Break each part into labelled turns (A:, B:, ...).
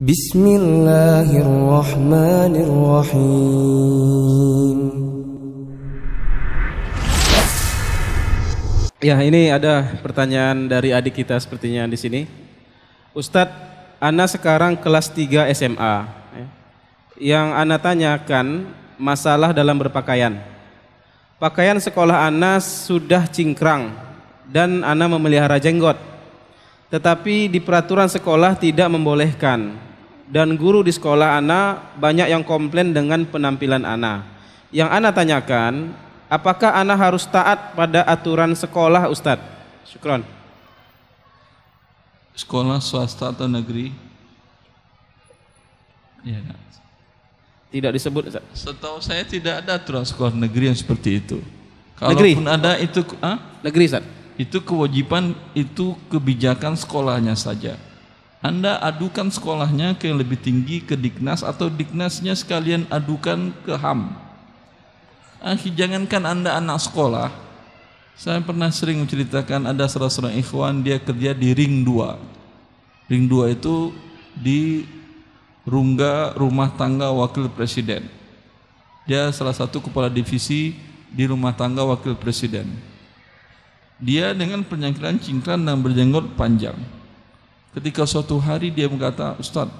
A: Bismillahirrahmanirrahim. Ya, ini ada pertanyaan dari adik kita sepertinya di sini. Ustadz, Ana sekarang kelas 3 SMA. Ya. Yang Ana tanyakan masalah dalam berpakaian. Pakaian sekolah Ana sudah cingkrang dan Ana memelihara jenggot. Tetapi di peraturan sekolah tidak membolehkan dan guru di sekolah Ana banyak yang komplain dengan penampilan Ana. Yang Ana tanyakan, apakah Ana harus taat pada aturan sekolah Ustadz?
B: Syukron. Sekolah swasta atau negeri? Ya, tidak disebut Ustaz. Setahu saya tidak ada aturan sekolah negeri yang seperti itu. Kalaupun negeri. ada itu ah? Negeri Ustaz. Itu kewajiban itu kebijakan sekolahnya saja anda adukan sekolahnya ke yang lebih tinggi ke Diknas atau Diknasnya sekalian adukan ke HAM. Ah, jangankan Anda anak sekolah, saya pernah sering menceritakan ada salah seorang ikhwan dia kerja di Ring 2. Ring 2 itu di Rungga Rumah Tangga Wakil Presiden. Dia salah satu kepala divisi di Rumah Tangga Wakil Presiden. Dia dengan penyangkilan cingkran dan berjenggot panjang Ketika suatu hari dia berkata, Ustadz,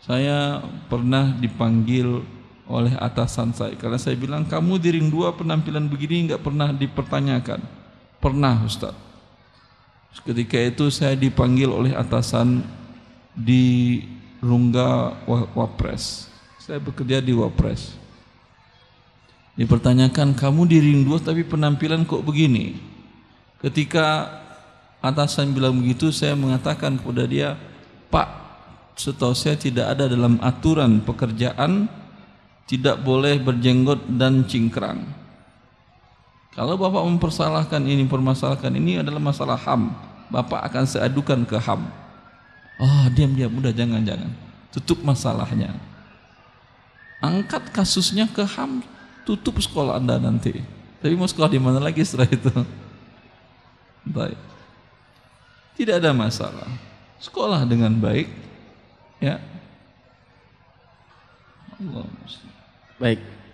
B: saya pernah dipanggil oleh atasan saya karena saya bilang kamu di ring dua penampilan begini nggak pernah dipertanyakan pernah Ustadz ketika itu saya dipanggil oleh atasan di Rungga Wapres saya bekerja di Wapres dipertanyakan kamu di ring dua tapi penampilan kok begini ketika Atasan bilang begitu, saya mengatakan kepada dia, Pak, setahu saya tidak ada dalam aturan pekerjaan tidak boleh berjenggot dan cingkrang. Kalau Bapak mempersalahkan ini, permasalahkan ini adalah masalah HAM. Bapak akan seadukan ke HAM. Oh, diam-diam, mudah jangan-jangan. Tutup masalahnya. Angkat kasusnya ke HAM, tutup sekolah Anda nanti. Tapi mau sekolah di mana lagi setelah itu? Baik. Tidak ada masalah. Sekolah dengan baik ya. Allah Baik,